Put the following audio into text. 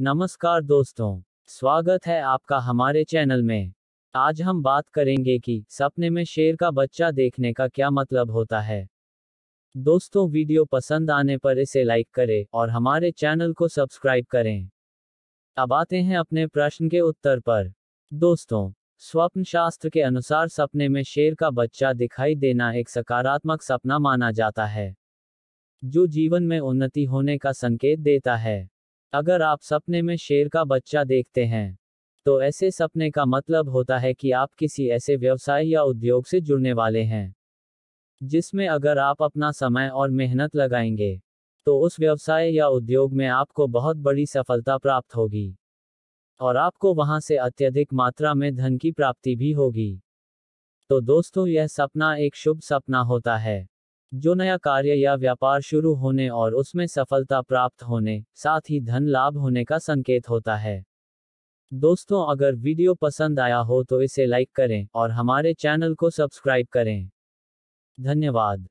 नमस्कार दोस्तों स्वागत है आपका हमारे चैनल में आज हम बात करेंगे कि सपने में शेर का बच्चा देखने का क्या मतलब होता है दोस्तों वीडियो पसंद आने पर इसे लाइक करें और हमारे चैनल को सब्सक्राइब करें अब आते हैं अपने प्रश्न के उत्तर पर दोस्तों स्वप्न शास्त्र के अनुसार सपने में शेर का बच्चा दिखाई देना एक सकारात्मक सपना माना जाता है जो जीवन में उन्नति होने का संकेत देता है अगर आप सपने में शेर का बच्चा देखते हैं तो ऐसे सपने का मतलब होता है कि आप किसी ऐसे व्यवसाय या उद्योग से जुड़ने वाले हैं जिसमें अगर आप अपना समय और मेहनत लगाएंगे तो उस व्यवसाय या उद्योग में आपको बहुत बड़ी सफलता प्राप्त होगी और आपको वहां से अत्यधिक मात्रा में धन की प्राप्ति भी होगी तो दोस्तों यह सपना एक शुभ सपना होता है जो नया कार्य या व्यापार शुरू होने और उसमें सफलता प्राप्त होने साथ ही धन लाभ होने का संकेत होता है दोस्तों अगर वीडियो पसंद आया हो तो इसे लाइक करें और हमारे चैनल को सब्सक्राइब करें धन्यवाद